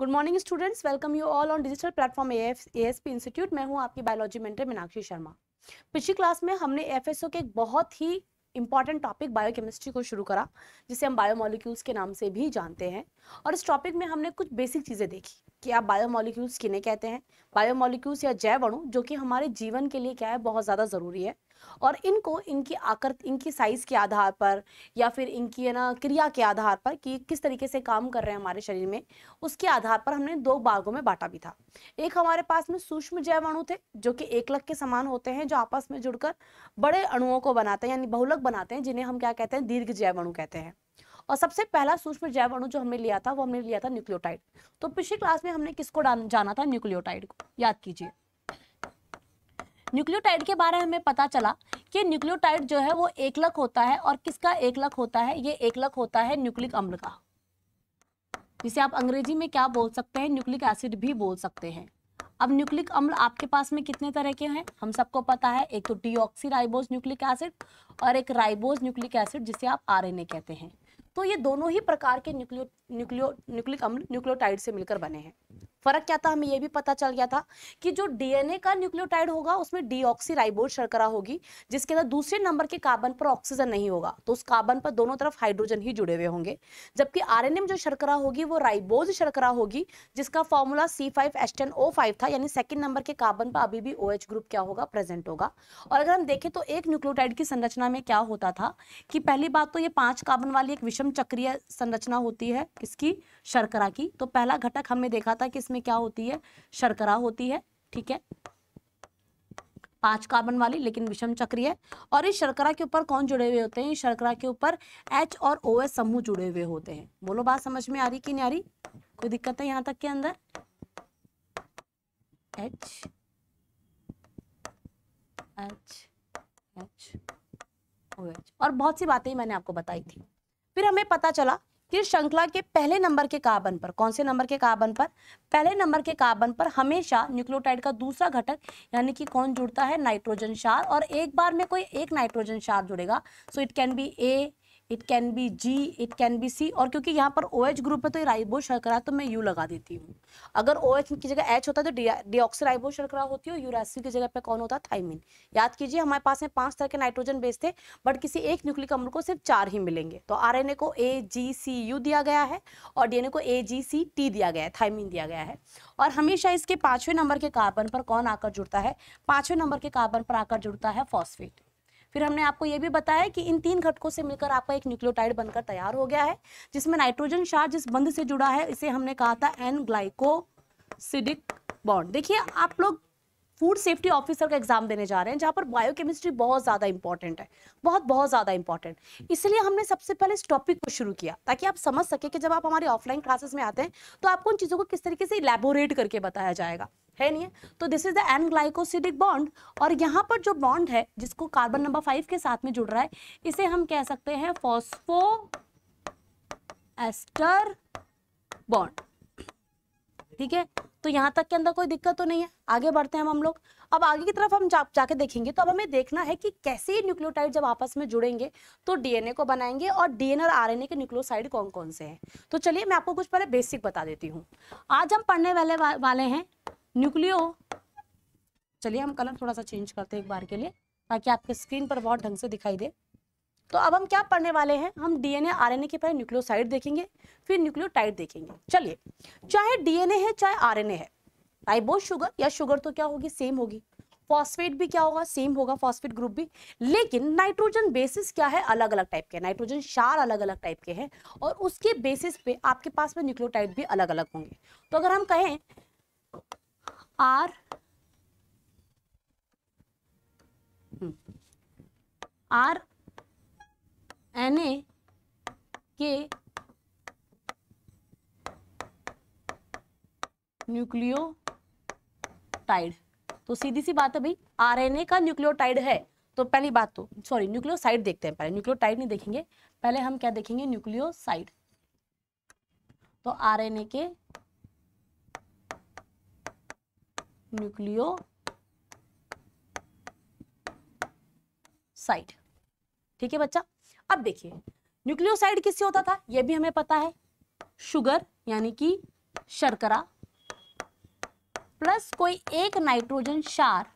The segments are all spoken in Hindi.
Good morning students welcome you all on digital platform A S P institute मैं हूँ आपकी बायोलॉजी मेंटर मीनाक्षी शर्मा पिछली क्लास में हमने एफ एस ओ के एक बहुत ही इंपॉर्टेंट टॉपिक बायोकेमिस्ट्री को शुरू करा जिसे हम बायोमोलिक्यूल्स के नाम से भी जानते हैं और इस टॉपिक में हमने कुछ बेसिक चीज़ें देखी कि आप बायोमोलिक्यूल्स किन्हें कहते हैं बायोमोलिक्यूल्स या जैव अणु जो कि हमारे जीवन के लिए क्या है बहुत ज़्यादा ज़रूरी है और इनको इनकी आकृत इनकी साइज़ के आधार पर या फिर इनकी है ना क्रिया के आधार पर कि किस तरीके से काम कर रहे हैं हमारे शरीर में उसके आधार पर हमने दो भागों में बांटा भी था एक हमारे पास में सूक्ष्म जैव अणु थे जो कि एक लख के समान होते हैं जो आपस में जुड़कर बड़े अणुओं को बनाते हैं यानी बहुलक बनाते हैं जिन्हें हम क्या कहते हैं दीर्घ जैव अणु कहते हैं और सबसे पहला सूक्ष्म जैव अणु जो हमने लिया था वो हमने लिया था न्यूक्लियोटाइड तो पिछली क्लास में हमने किसको जाना था न्यूक्लियोटाइड को याद कीजिए न्यूक्लियोटाइड के बारे में हमें पता चला कि न्यूक्लियोटाइड जो है वो एकलक होता है और किसका एकलक होता है ये एकलक होता है न्यूक्लिक अम्ल का जिसे आप अंग्रेजी में क्या बोल सकते हैं न्यूक्लिक एसिड भी बोल सकते हैं अब न्यूक्लिक अम्ल आपके पास में कितने तरह के हैं हम सबको पता है एक तो डीऑक्सी राइबोज न्यूक्लिक एसिड और एक राइबोज न्यूक्लिक एसिड जिसे आप ए कहते हैं तो ये दोनों ही प्रकार के न्यूक्लियो न्यूक्लियो न्यूक्लिक अम्ल न्यूक्लियोटाइड से मिलकर बने हैं फर्क क्या था हमें यह भी पता चल गया था कि जो डीएनए का न्यूक्लियोटाइड होगा उसमें डीऑक्सीराइबोज शर्करा होगी जिसके अंदर दूसरे नंबर के कार्बन पर ऑक्सीजन नहीं होगा तो उस कार्बन पर दोनों तरफ हाइड्रोजन ही जुड़े हुए होंगे जबकि आरएनए में जो शर्करा होगी वो राइबोज शर्करा होगी जिसका फॉर्मूला सी था यानी सेकेंड नंबर के कार्बन पर अभी भी ओ ग्रुप क्या होगा प्रेजेंट होगा और अगर हम देखें तो एक न्यूक्लियोटाइड की संरचना में क्या होता था कि पहली बात तो ये पांच कार्बन वाली एक विषम चक्रीय संरचना होती है किसकी शर्करा की तो पहला घटक हमने देखा था कि इसमें क्या होती है शर्करा होती है ठीक है पांच कार्बन वाली लेकिन विषम चक्रीय है और इस शर्करा के ऊपर कौन जुड़े हुए होते हैं शर्करा के ऊपर एच और ओ एस समूह जुड़े हुए होते हैं बोलो बात समझ में आ रही कि नहीं आ रही कोई दिक्कत है यहाँ तक के अंदर H H H O H और बहुत सी बातें मैंने आपको बताई थी फिर हमें पता चला कि श्रृंखला के पहले नंबर के कार्बन पर कौन से नंबर के कार्बन पर पहले नंबर के कार्बन पर हमेशा न्यूक्लियोटाइड का दूसरा घटक यानी कि कौन जुड़ता है नाइट्रोजन क्षार और एक बार में कोई एक नाइट्रोजन क्षार जुड़ेगा so it can be A it can be G it can be C और क्योंकि यहाँ पर ओ OH ग्रुप है तो ये राइबो शर्करा तो मैं यू लगा देती हूँ अगर ओ OH की जगह एच होता है तो डीऑक्सी राइबो शर्करा होती है हो, यूरासिल की जगह पे कौन होता है थाइमिन याद कीजिए हमारे पास में पांच तरह के नाइट्रोजन बेस थे बट किसी एक न्यूक्लिक अम्ल को सिर्फ चार ही मिलेंगे तो आर को ए जी सी यू दिया गया है और डी को ए जी सी टी दिया गया है थाइमिन दिया गया है और हमेशा इसके पाँचवें नंबर के कार्बन पर कौन आकर जुड़ता है पाँचवें नंबर के कार्बन पर आकर जुड़ता है फॉस्फेट फिर हमने आपको ये भी बताया कि इन तीन घटकों से मिलकर आपका एक न्यूक्लियोटाइड बनकर तैयार हो गया है जिसमें नाइट्रोजन शार जिस बंद से जुड़ा है इसे हमने कहा था एन ग्लाइकोसिडिक बॉन्ड देखिए आप लोग फूड सेफ्टी ऑफिसर का एग्जाम देने जा रहे हैं जहाँ पर बायोकेमिस्ट्री बहुत ज़्यादा इंपॉर्टेंट है बहुत बहुत ज़्यादा इंपॉर्टेंट इसलिए हमने सबसे पहले इस टॉपिक को शुरू किया ताकि आप समझ सके कि जब आप हमारे ऑफलाइन क्लासेस में आते हैं तो आपको उन चीज़ों को किस तरीके से इलेबोरेट करके बताया जाएगा है नहीं है तो this is the an glycosidic bond और यहाँ पर जो बॉन्ड है जिसको कार्बन नंबर फाइव के साथ में जुड़ रहा है इसे हम कह सकते हैं फॉस्फो एस्टर बॉन्ड ठीक है तो यहाँ तक के अंदर कोई दिक्कत तो नहीं है आगे बढ़ते हैं हम लोग अब आगे की तरफ हम जा जाके देखेंगे तो अब हमें देखना है कि कैसे ये न्यूक्लियोटाइड जब आपस में जुड़ेंगे तो डीएनए को बनाएंगे और डीएनए और आरएनए के न्यूक्लियोसाइड कौन कौन से हैं तो चलिए मैं आपको कुछ पहले बेसिक बता देती हूँ आज हम पढ़ने वाले वा, वाले हैं न्यूक्लियो चलिए हम कलर थोड़ा सा चेंज करते हैं एक बार के लिए ताकि आपके स्क्रीन पर बहुत ढंग से दिखाई दे तो अब हम क्या पढ़ने वाले हैं हम डीएनए आरएनए के पहले न्यूक्लियोसाइड देखेंगे फिर न्यूक्लियोटाइड देखेंगे चलिए चाहे डीएनए है चाहे आरएनए है राइबोस शुगर या शुगर तो क्या होगी सेम होगी फॉस्फेट भी क्या होगा सेम होगा फॉस्फेट ग्रुप भी लेकिन नाइट्रोजन बेसिस क्या है अलग अलग टाइप के नाइट्रोजन शार अलग अलग टाइप के हैं और उसके बेसिस पे आपके पास में न्यूक्लियोटाइड भी अलग अलग होंगे तो अगर हम कहें आर आर एन ए के न्यूक्लियोटाइड तो सीधी सी बात है भाई आरएनए का न्यूक्लियोटाइड है तो पहली बात तो सॉरी न्यूक्लियोसाइड देखते हैं पहले न्यूक्लियोटाइड नहीं देखेंगे पहले हम क्या देखेंगे न्यूक्लियोसाइड तो आरएनए के न्यूक्लियो साइड ठीक है बच्चा अब देखिए न्यूक्लियोसाइड किससे होता था यह भी हमें पता है शुगर यानी कि शर्करा प्लस कोई एक नाइट्रोजन शार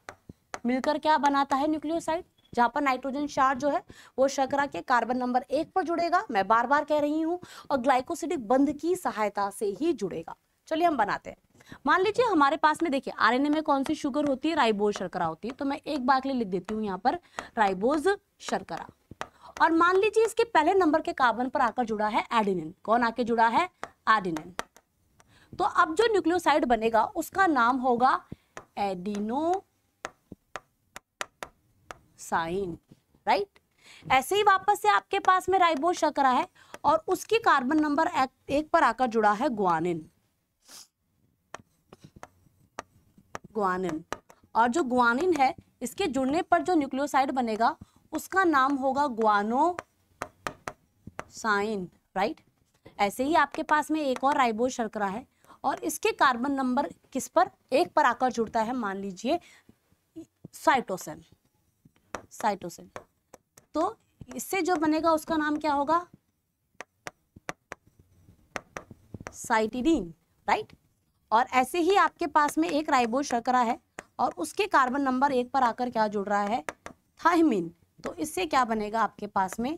मिलकर क्या बनाता है न्यूक्लियोसाइड जहां पर नाइट्रोजन शार जो है वो शर्करा के कार्बन नंबर एक पर जुड़ेगा मैं बार बार कह रही हूं और ग्लाइकोसिडिक बंध की सहायता से ही जुड़ेगा चलिए हम बनाते हैं मान लीजिए हमारे पास में देखिए आरएनए में कौन सी शुगर होती है राइबोज शर्करा होती है तो मैं एक बार के लिए लिख देती हूँ यहाँ पर राइबोज शर्करा और मान लीजिए इसके पहले नंबर के कार्बन पर आकर जुड़ा है एडिनिन कौन आके जुड़ा है एडिनिन तो अब जो न्यूक्लियोसाइड बनेगा उसका नाम होगा एडिनो साइन राइट ऐसे ही वापस से आपके पास में राइबोज शर्करा है और उसकी कार्बन नंबर एक, एक पर आकर जुड़ा है ग्वानिन ग्वानिन और जो ग्वानिन है इसके जुड़ने पर जो न्यूक्लियोसाइड बनेगा उसका नाम होगा ग्वानो साइन राइट ऐसे ही आपके पास में एक और राइबो शर्करा है और इसके कार्बन नंबर किस पर एक पर आकर जुड़ता है मान लीजिए साइटोसन साइटोसन तो इससे जो बनेगा उसका नाम क्या होगा साइटिडीन राइट और ऐसे ही आपके पास में एक राइबो शर्करा है और उसके कार्बन नंबर एक पर आकर क्या जुड़ रहा है थायमिन तो इससे क्या बनेगा आपके पास में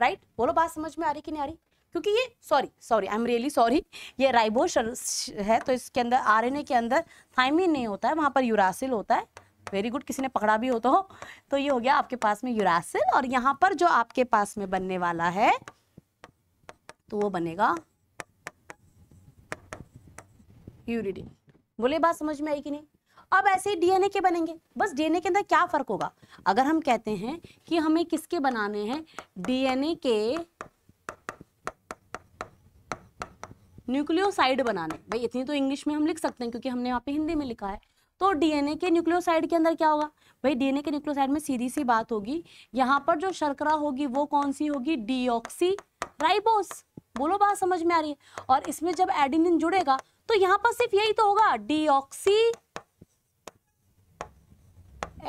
राइट right? बोलो बात समझ में आ रही कि नहीं आ रही क्योंकि ये sorry sorry I am really sorry ये राइबोस है तो इसके अंदर आरएनए के अंदर थाइमिन नहीं होता है वहाँ पर यूरासिल होता है वेरी गुड किसी ने पकड़ा भी हो तो तो ये हो गया आपके पास में यूरासिल और यहाँ पर जो आपके पास में बनने वाला है तो वो बनेगा यूरिडिन बोले बात समझ में आई कि नहीं अब ऐसे ही डीएनए के बनेंगे बस डीएनए के अंदर क्या फर्क होगा अगर हम कहते हैं कि हमें किसके बनाने हैं डीएनए के न्यूक्लियोसाइड बनाने भाई इतनी तो इंग्लिश में हम लिख सकते हैं क्योंकि हमने यहाँ पे हिंदी में लिखा है तो डीएनए के न्यूक्लियोसाइड के अंदर क्या होगा भाई डीएनए के न्यूक्लियोसाइड में सीधी सी बात होगी यहाँ पर जो शर्करा होगी वो कौन सी होगी डीऑक्सी राइबोस बोलो बात समझ में आ रही है और इसमें जब एडिनिन जुड़ेगा तो यहाँ पर सिर्फ यही तो होगा डीऑक्सी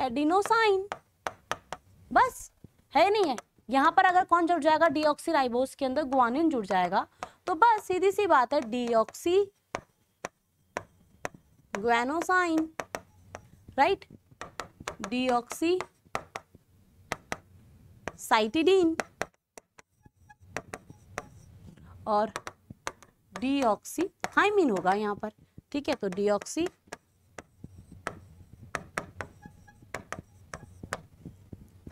एडिनोसाइन बस है नहीं है यहाँ पर अगर कौन जुड़ जाएगा डीऑक्सी राइबोस के अंदर ग्वानिन जुड़ जाएगा तो बस सीधी सी बात है deoxy guanosine right deoxy cytidine और डीऑक्सी हाइमिन होगा यहां पर ठीक है तो डीऑक्सी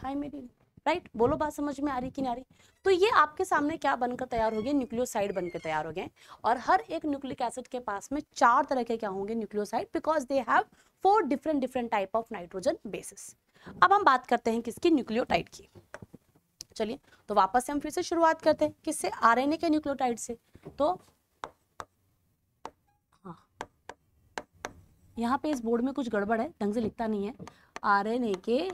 हाइमिन राइट बोलो बात समझ में आ रही कि नहीं आ रही तो ये आपके सामने क्या बनकर तैयार हो गए न्यूक्लियोसाइड बनकर तैयार हो गए और हर एक न्यूक्लिक एसिड के पास में चार तरह के क्या होंगे nucleoside because they have four different different type of nitrogen basis अब हम बात करते हैं किसकी न्यूक्लियोटाइड की चलिए तो वापस से हम फिर से शुरुआत करते हैं किससे आरएनए के न्यूक्लियोटाइड से तो हाँ। यहाँ पे इस बोर्ड में कुछ गड़बड़ है ढंग से लिखता नहीं है आरएनए के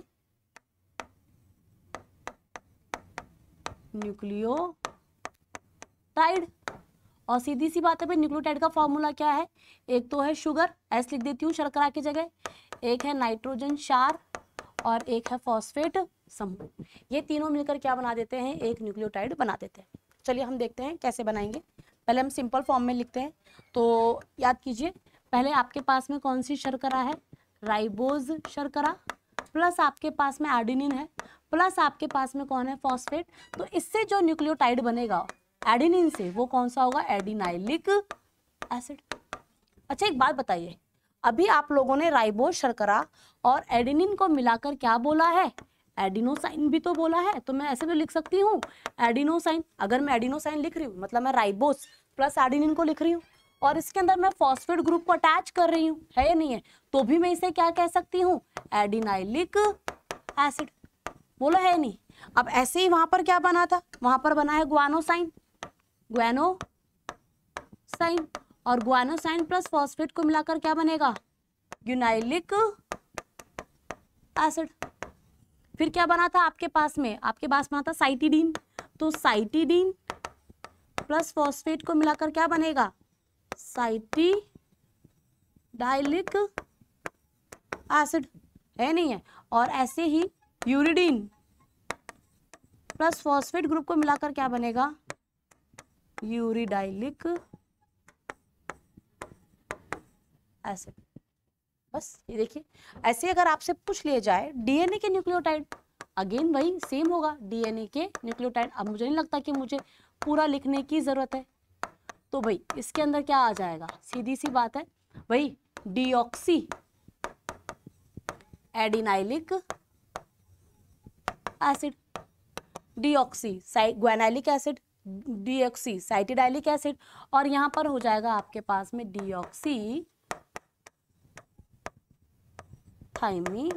न्यूक्लियोटाइड और सीधी सी बात है भाई न्यूक्लियोटाइड का फॉर्मूला क्या है एक तो है शुगर एस लिख देती हूँ शर्करा की जगह एक है नाइट्रोजन शार और एक है फॉस्फेट समूह ये तीनों मिलकर क्या बना देते हैं एक न्यूक्लियोटाइड बना देते हैं चलिए हम देखते हैं कैसे बनाएंगे पहले हम सिंपल फॉर्म में लिखते हैं तो याद कीजिए पहले आपके पास में कौन सी शर्करा है राइबोज शर्करा प्लस आपके पास में आर्डिनिन है प्लस आपके पास में कौन है फॉस्फेट तो इससे जो न्यूक्लियोटाइड बनेगा एडिनिन से वो कौन सा होगा एडिनाइलिक एसिड अच्छा एक बात बताइए अभी आप लोगों ने राइबो शर्करा और एडिनिन को मिलाकर क्या बोला है एडिनोसाइन भी तो बोला है तो मैं ऐसे भी लिख सकती हूँ एडिनोसाइन अगर मैं एडिनोसाइन लिख रही हूँ मतलब मैं राइबोस प्लस एडिनिन को लिख रही हूँ और इसके अंदर मैं फॉस्फेट ग्रुप को अटैच कर रही हूँ है या नहीं है तो भी मैं इसे क्या कह सकती हूँ एडिनाइलिक एसिड बोलो है नहीं अब ऐसे ही वहां पर क्या बना था वहां पर बना है ग्वानो साइन गुआनो साइन और ग्वानो साइन प्लस फॉस्फेट को मिलाकर क्या बनेगा यूनाइलिक एसिड फिर क्या बना था आपके पास में आपके पास बना था साइटिडीन तो साइटिडीन प्लस फॉस्फेट को मिलाकर क्या बनेगा साइटी डायलिक एसिड है नहीं है और ऐसे ही यूरिडीन प्लस फॉस्फेट ग्रुप को मिलाकर क्या बनेगा यूरिडाइलिक एसिड बस ये देखिए ऐसे अगर आपसे पूछ लिए जाए डीएनए के न्यूक्लियोटाइड अगेन वही सेम होगा डीएनए के न्यूक्लियोटाइड अब मुझे नहीं लगता कि मुझे पूरा लिखने की ज़रूरत है तो भाई इसके अंदर क्या आ जाएगा सीधी सी बात है भाई deoxy adenylic acid deoxy guanylic acid deoxy cytidylic acid और यहां पर हो जाएगा आपके पास में deoxy 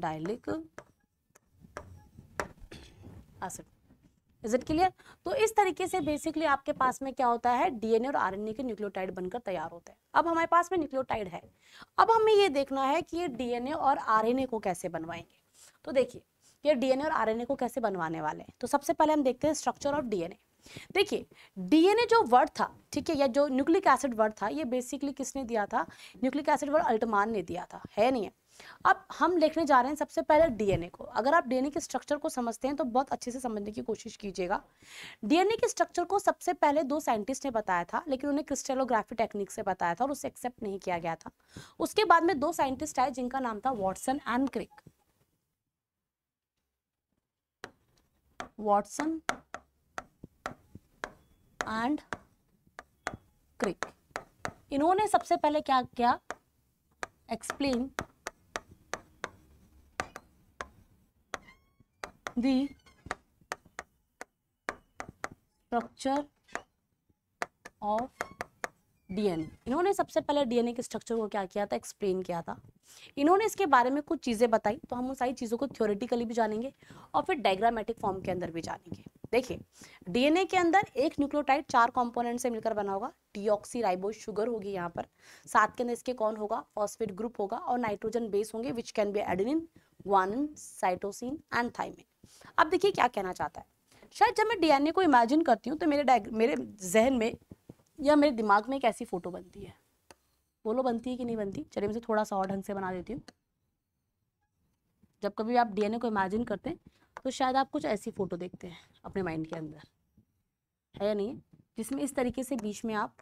thymidylic acid is it clear तो इस तरीके से बेसिकली आपके पास में क्या होता है डीएनए और आरएनए के न्यूक्लियोटाइड बनकर तैयार होते हैं अब हमारे पास में न्यूक्लियोटाइड है अब हमें ये देखना है कि ये डीएनए और आरएनए को कैसे बनवाएंगे तो देखिए ये डीएनए और आरएनए को कैसे बनवाने वाले हैं तो सबसे पहले हम देखते हैं स्ट्रक्चर ऑफ डीएनए देखिए डीएनए जो वर्ड था ठीक है या जो न्यूक्लिक एसिड वर्ड था ये बेसिकली किसने दिया था न्यूक्लिक एसिड वर्ड अल्टमान ने दिया था है नहीं है अब हम लिखने जा रहे हैं सबसे पहले डीएनए को अगर आप डीएनए के स्ट्रक्चर को समझते हैं तो बहुत अच्छे से समझने की कोशिश कीजिएगा डीएनए के स्ट्रक्चर को सबसे पहले दो साइंटिस्ट ने बताया था लेकिन उन्हें क्रिस्टेलोग्राफी टेक्निक से बताया था और उसे एक्सेप्ट नहीं किया गया था उसके बाद में दो साइंटिस्ट आए जिनका नाम था Watson and Crick Watson and Crick इन्होंने सबसे पहले क्या किया explain the structure of DNA इन्होंने सबसे पहले डीएनए के स्ट्रक्चर को क्या किया था एक्सप्लेन किया था इन्होंने इसके बारे में कुछ चीज़ें बताई तो हम उन सारी चीज़ों को थ्योरेटिकली भी जानेंगे और फिर डायग्रामेटिक फॉर्म के अंदर भी जानेंगे देखिए डीएनए के अंदर एक न्यूक्लियोटाइड चार कंपोनेंट से मिलकर बना होगा टीऑक्सी राइबो शुगर होगी यहाँ पर साथ के अंदर इसके कौन होगा फॉस्फेट ग्रुप होगा और नाइट्रोजन बेस होंगे which can be adenine guanine cytosine and thymine अब देखिए क्या कहना चाहता है शायद जब मैं डीएनए को इमेजिन करती हूँ तो मेरे मेरे जहन में या मेरे दिमाग में एक ऐसी फोटो बनती है बोलो बनती है कि नहीं बनती चलिए मैं इसे थोड़ा सा और ढंग से बना देती हूँ जब कभी आप डीएनए को इमेजिन करते हैं तो शायद आप कुछ ऐसी फ़ोटो देखते हैं अपने माइंड के अंदर है या नहीं जिसमें इस तरीके से बीच में आप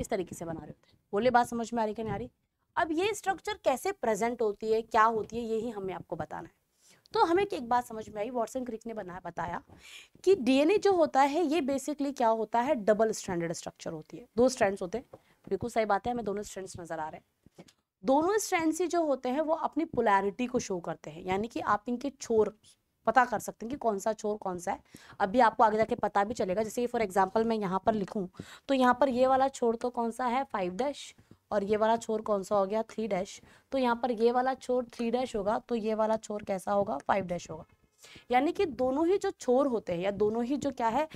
इस तरीके से बना रहे होते हैं बोले बात समझ में आ रही कि नहीं आ रही अब ये स्ट्रक्चर कैसे प्रेजेंट होती है क्या होती है यही हमें आपको बताना है तो हमें एक बात समझ में आई वॉटसन क्रिक ने बना बताया कि डीएनए जो होता है ये बेसिकली क्या होता है डबल स्टैंडर्ड स्ट्रक्चर होती है दो स्ट्रैंड्स होते हैं बिल्कुल सही बात है हमें दोनों स्ट्रैंड्स नजर आ रहे हैं दोनों स्ट्रैंड जो होते हैं वो अपनी पोलैरिटी को शो करते हैं यानी कि आप इनके छोर पता कर सकते हैं कि कौन सा छोर कौन सा है अभी आपको आगे जाके पता भी चलेगा जैसे फॉर एग्जाम्पल मैं यहाँ पर लिखूँ तो यहाँ पर ये वाला छोर तो कौन सा है फाइव डैश और ये वाला छोर कौन सा हो गया थ्री डैश तो यहाँ पर ये वाला छोर थ्री डैश होगा तो ये वाला छोर कैसा होगा फाइव डैश होगा यानी कि दोनों ही जो छोर होते हैं या दोनों ही जो क्या है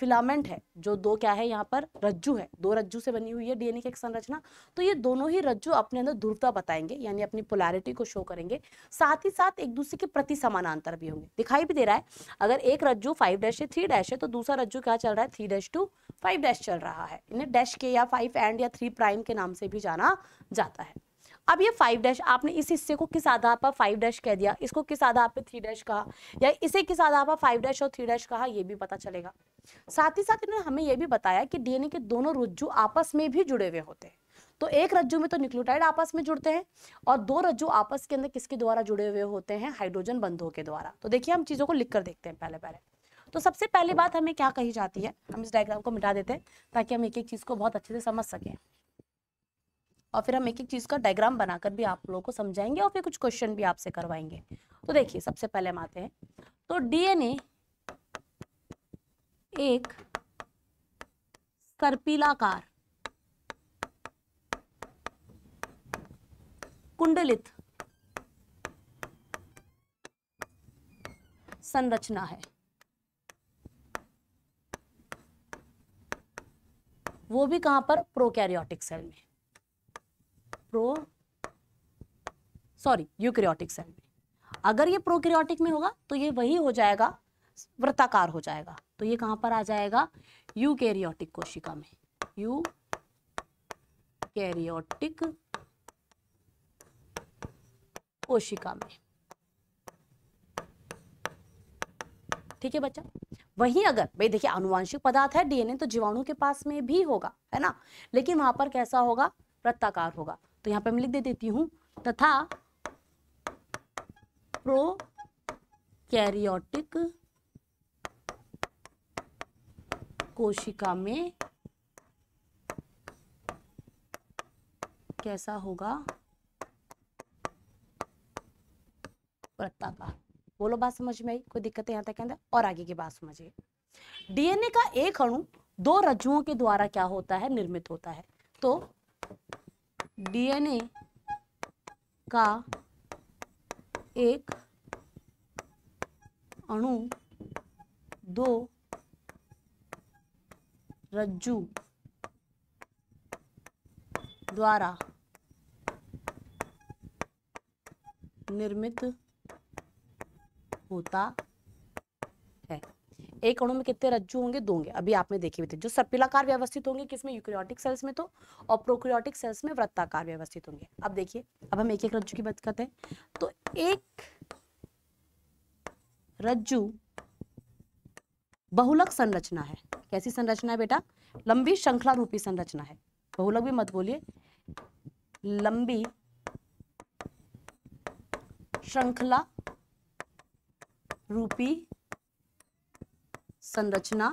फिलामेंट है जो दो क्या है यहाँ पर रज्जू है दो रज्जू से बनी हुई है डीएनए की एक संरचना तो ये दोनों ही रज्जू अपने अंदर ध्रुवता बताएंगे यानी अपनी पोलैरिटी को शो करेंगे साथ ही साथ एक दूसरे के प्रति समानांतर भी होंगे दिखाई भी दे रहा है अगर एक रज्जू फाइव डैश है थ्री डैश है तो दूसरा रज्जू क्या चल रहा है three dash to five dash चल रहा है इन्हें डैश के या फाइव एंड या थ्री प्राइम के नाम से भी जाना जाता है अब ये फाइव डैश आपने इस हिस्से को किस आधार पर फाइव डैश कह दिया इसको किस आधार पर थ्री डैश कहा या इसे किस आधार पर फाइव डैश और थ्री डैश कहा यह भी पता चलेगा साथ ही साथ इन्होंने हमें यह भी बताया कि डीएनए के दोनों रज्जु आपस में भी जुड़े हुए होते हैं तो एक रज्जु में तो निक्लोटाइड आपस में जुड़ते हैं और दो रज्जु आपस के अंदर किसके द्वारा जुड़े हुए होते हैं हाइड्रोजन बंधों के द्वारा तो देखिए हम चीज़ों को लिख कर देखते हैं पहले पहले तो सबसे पहली बात हमें क्या कही जाती है हम इस डायग्राम को मिटा देते हैं ताकि हम एक एक चीज़ को बहुत अच्छे से समझ सकें और फिर हम एक एक चीज़ का डायग्राम बनाकर भी आप लोगों को समझाएंगे और फिर कुछ क्वेश्चन भी आपसे करवाएंगे तो देखिए सबसे पहले हम आते हैं तो डीएनए एक सर्पिलाकार कुंडलित संरचना है वो भी कहां पर प्रोकैरियोटिक सेल में प्रो सॉरी यूक्रियोटिक सेल में अगर ये प्रोक्रियोटिक में होगा तो ये वही हो जाएगा वृत्ताकार हो जाएगा तो ये कहां पर आ जाएगा यूकैरियोटिक कोशिका में यू कैरियोटिक कोशिका में ठीक है बच्चा वही अगर भाई देखिए आनुवांशिक पदार्थ है डीएनए तो जीवाणु के पास में भी होगा है ना लेकिन वहां पर कैसा होगा वृत्ताकार होगा तो यहाँ पे मैं लिख दे देती हूँ तथा प्रो कैरियोटिक कोशिका में कैसा होगा प्रत्याघात बोलो बात समझ में आई कोई दिक्कत यहां तक अंदर और आगे की बात समझिए डीएनए का एक अणु दो रज्जुओं के द्वारा क्या होता है निर्मित होता है तो डीएनए का एक अणु दो रज्जु द्वारा निर्मित होता एक अणु में कितने रज्जु होंगे दो होंगे अभी आपने देखे हुए थे जो सर्पिलाकार व्यवस्थित होंगे किसमें यूक्रियोटिक सेल्स में तो और प्रोक्रियोटिक सेल्स में वृत्ताकार व्यवस्थित होंगे अब देखिए अब हम एक एक रज्जु की बात करते हैं तो एक रज्जु बहुलक संरचना है कैसी संरचना है बेटा लंबी श्रृंखला रूपी संरचना है बहुलक भी मत बोलिए लंबी श्रृंखला रूपी संरचना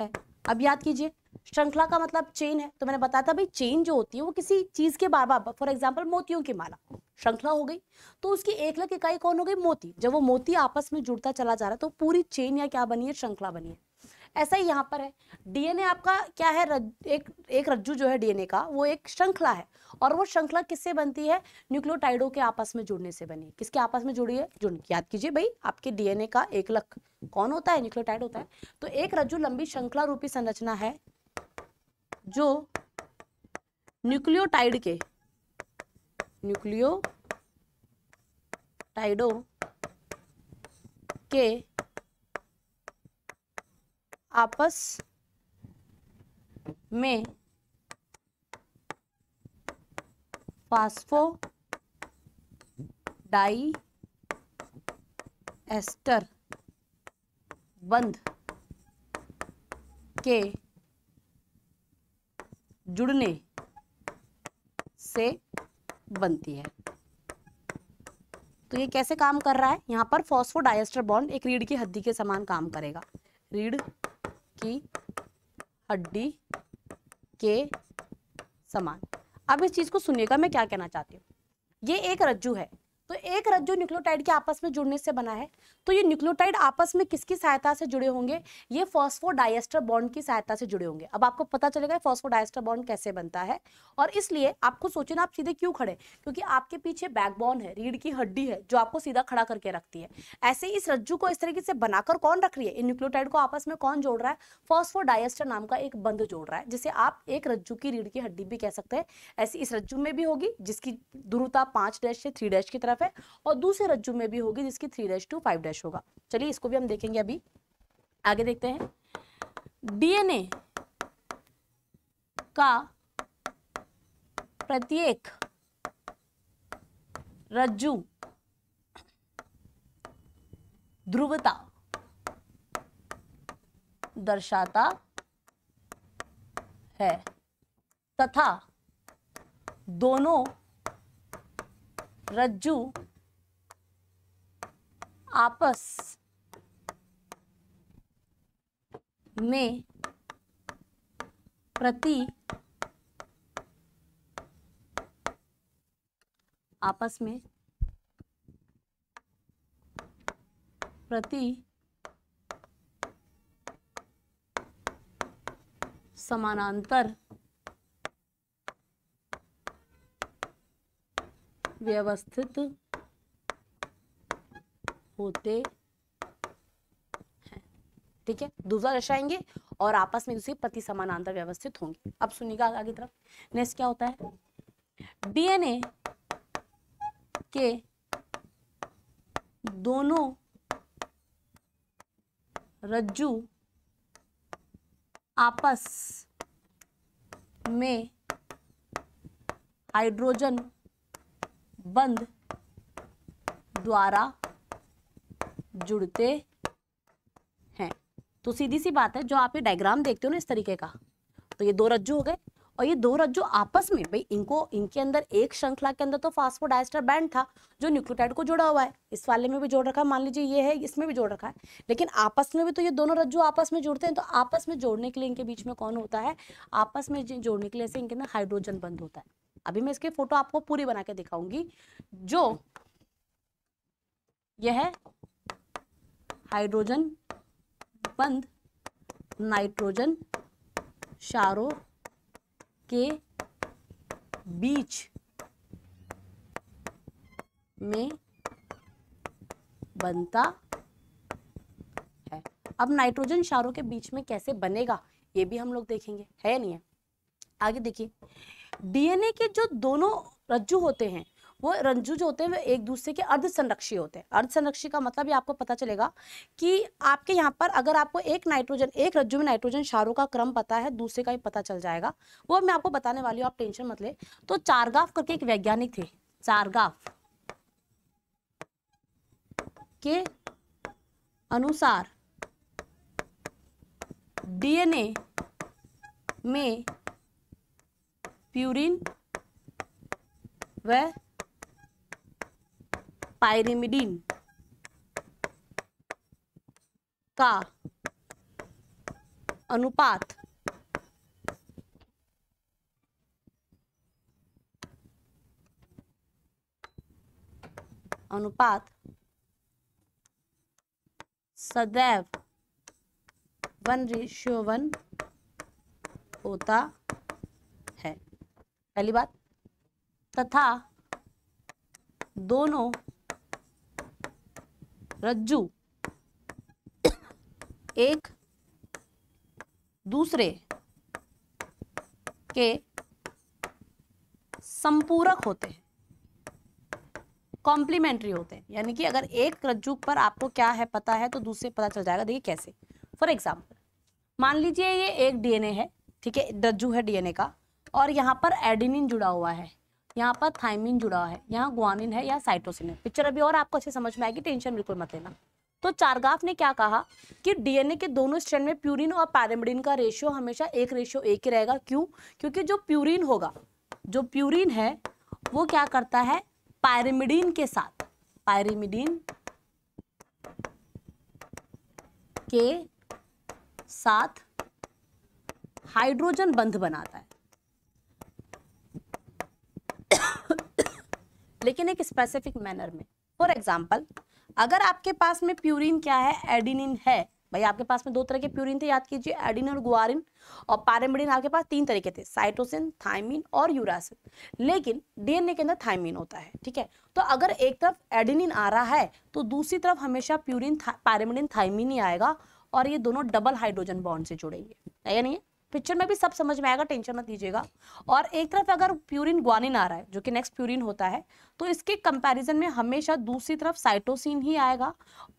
है अब याद कीजिए श्रृंखला का मतलब चेन है तो मैंने बताया था भाई चेन जो होती है वो किसी चीज के बार बार फॉर एग्जाम्पल मोतियों की माला श्रृंखला हो गई तो उसकी एक लाख इकाई कौन हो गई मोती जब वो मोती आपस में जुड़ता चला जा रहा है तो पूरी चेन या क्या बनी है श्रृंखला बनी है ऐसा ही यहाँ पर है डीएनए आपका क्या है रज, एक एक रज्जू जो है डीएनए का वो एक श्रृंखला है और वो श्रृंखला किससे बनती है न्यूक्लियोटाइडों के आपस में जुड़ने से बनी किसके आपस में जुड़ी है जुड़ याद कीजिए भाई आपके डीएनए का एक लक कौन होता है न्यूक्लियोटाइड होता है तो एक रज्जु लंबी श्रृंखला रूपी संरचना है जो न्यूक्लियोटाइड के टाइडो के आपस में फास्फो डाई एस्टर बंध के जुड़ने से बनती है तो ये कैसे काम कर रहा है यहाँ पर फॉस्फोडाइस्टर बॉन्ड एक रीढ़ की हड्डी के समान काम करेगा रीढ़ की हड्डी के समान अब इस चीज़ को सुनिएगा मैं क्या कहना चाहती हूँ ये एक रज्जू है तो एक रज्जु न्यूक्लियोटाइड के आपस में जुड़ने से बना है तो ये न्यूक्लियोटाइड आपस में किसकी सहायता से जुड़े होंगे ये फॉस्फोडाइस्टर बॉन्ड की सहायता से जुड़े होंगे अब आपको पता चलेगा फॉस्फोडाइस्टर बॉन्ड कैसे बनता है और इसलिए आपको सोचना आप सीधे क्यों खड़े क्योंकि आपके पीछे बैकबोन है रीढ़ की हड्डी है जो आपको सीधा खड़ा करके रखती है ऐसे इस रज्जु को इस तरीके से बनाकर कौन रख रही है इन न्यूक्लियोटाइड को आपस में कौन जोड़ रहा है फॉस्फोडाइस्टर नाम का एक बंध जोड़ रहा है जिसे आप एक रज्जू की रीढ़ की हड्डी भी कह सकते हैं ऐसी इस रज्जु में भी होगी जिसकी दूरता पांच डैश से थ्री डैश की तरफ तरफ है और दूसरे रज्जु में भी होगी जिसकी three dash to five dash होगा चलिए इसको भी हम देखेंगे अभी आगे देखते हैं डीएनए का प्रत्येक रज्जु ध्रुवता दर्शाता है तथा दोनों रज्जू आपस में प्रति आपस में प्रति समानांतर व्यवस्थित होते हैं ठीक है दूसरा दर्शाएंगे और आपस में उसे प्रति समानांतर व्यवस्थित होंगे अब सुनिएगा आगे तरफ नेक्स्ट क्या होता है डीएनए के दोनों रज्जु आपस में हाइड्रोजन बंद द्वारा जुड़ते हैं तो सीधी सी बात है जो आप ये डायग्राम देखते हो ना इस तरीके का तो ये दो रज्जू हो गए और ये दो रज्जु आपस में भाई इनको इनके अंदर एक श्रृंखला के अंदर तो फास्फोडाइस्टर बैंड था जो न्यूक्लियोटाइड को जोड़ा हुआ है इस वाले में भी जोड़ रखा है मान लीजिए ये है इसमें भी जोड़ रखा है लेकिन आपस में भी तो ये दोनों रज्जु आपस में जुड़ते हैं तो आपस में जोड़ने के लिए इनके बीच में कौन होता है आपस में जोड़ने के लिए इनके अंदर हाइड्रोजन बंद होता है अभी मैं इसके फोटो आपको पूरी बना के दिखाऊंगी जो यह हाइड्रोजन बंद नाइट्रोजन शारो के बीच में बनता है अब नाइट्रोजन क्षारों के बीच में कैसे बनेगा ये भी हम लोग देखेंगे है नहीं है आगे देखिए डीएनए के जो दोनों रज्जु होते हैं वो रंजु जो होते हैं वो एक दूसरे के अर्ध संरक्षी होते हैं अर्ध संरक्षी का मतलब ये आपको पता चलेगा कि आपके यहाँ पर अगर आपको एक नाइट्रोजन एक रज्जु में नाइट्रोजन क्षारों का क्रम पता है दूसरे का ही पता चल जाएगा वो मैं आपको बताने वाली हूँ आप टेंशन मत ले तो चारगाफ करके एक वैज्ञानिक थे चारगाफ के अनुसार डीएनए में प्यूरिन व पायरिमिडिन का अनुपात अनुपात सदैव वन रेशियो वन होता पहली बात तथा दोनों रज्जु एक दूसरे के संपूरक होते हैं कॉम्प्लीमेंट्री होते हैं यानी कि अगर एक रज्जु पर आपको क्या है पता है तो दूसरे पता चल जाएगा देखिए कैसे फॉर एग्जाम्पल मान लीजिए ये एक डीएनए है ठीक है रज्जु है डीएनए का और यहाँ पर एडिनिन जुड़ा हुआ है यहाँ पर थाइमिन जुड़ा है यहाँ ग्वानिन है या साइटोसिन है पिक्चर अभी और आपको अच्छे समझ में आएगी टेंशन बिल्कुल मत लेना तो चारगाफ ने क्या कहा कि डीएनए के दोनों स्ट्रैंड में प्यूरिन और पैरामिडिन का रेशियो हमेशा एक रेशियो एक ही रहेगा क्यों क्योंकि जो प्यूरिन होगा जो प्यूरिन है वो क्या करता है पैरामिडिन के साथ पायरेमिडीन के साथ हाइड्रोजन बंध बनाता है लेकिन एक स्पेसिफिक मैनर में फॉर एग्जाम्पल अगर आपके पास में प्यूरिन क्या है एडिनिन है भाई आपके पास में दो तरह के प्यूरिन थे याद कीजिए एडिन और गुआरिन और पारेमडिन आपके पास तीन तरीके थे साइटोसिन थाइमिन और यूरासिन लेकिन डीएनए के अंदर थाइमिन होता है ठीक है तो अगर एक तरफ एडिनिन आ रहा है तो दूसरी तरफ हमेशा प्यूरिन था, पारेमडिन थाइमिन ही आएगा और ये दोनों डबल हाइड्रोजन बॉन्ड से जुड़ेंगे है या नहीं है पिक्चर में भी सब समझ में आएगा टेंशन मत लीजिएगा और एक तरफ अगर प्यूरिन ग्वानिन आ रहा है जो कि नेक्स्ट प्यूरिन होता है तो इसके कंपैरिजन में हमेशा दूसरी तरफ साइटोसिन ही आएगा